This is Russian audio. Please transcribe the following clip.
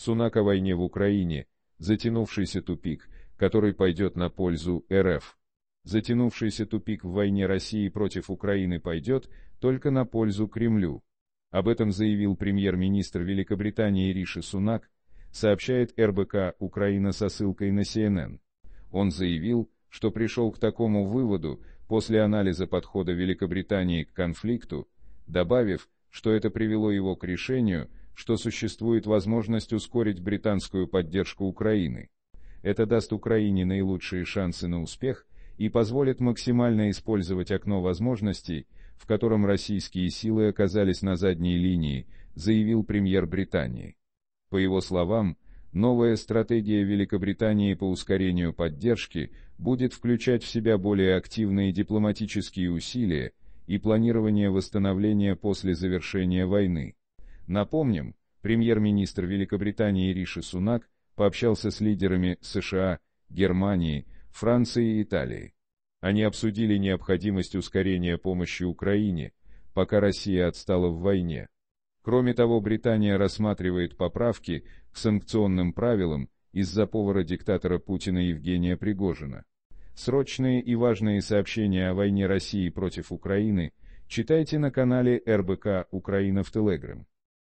Сунак о войне в Украине, затянувшийся тупик, который пойдет на пользу РФ. Затянувшийся тупик в войне России против Украины пойдет только на пользу Кремлю. Об этом заявил премьер-министр Великобритании Риши Сунак, сообщает РБК «Украина» со ссылкой на CNN. Он заявил, что пришел к такому выводу после анализа подхода Великобритании к конфликту, добавив, что это привело его к решению – что существует возможность ускорить британскую поддержку Украины. Это даст Украине наилучшие шансы на успех и позволит максимально использовать окно возможностей, в котором российские силы оказались на задней линии, заявил премьер Британии. По его словам, новая стратегия Великобритании по ускорению поддержки будет включать в себя более активные дипломатические усилия и планирование восстановления после завершения войны. Напомним, премьер-министр Великобритании Риши Сунак пообщался с лидерами США, Германии, Франции и Италии. Они обсудили необходимость ускорения помощи Украине, пока Россия отстала в войне. Кроме того, Британия рассматривает поправки к санкционным правилам из-за повара диктатора Путина Евгения Пригожина. Срочные и важные сообщения о войне России против Украины читайте на канале РБК «Украина» в Телеграм.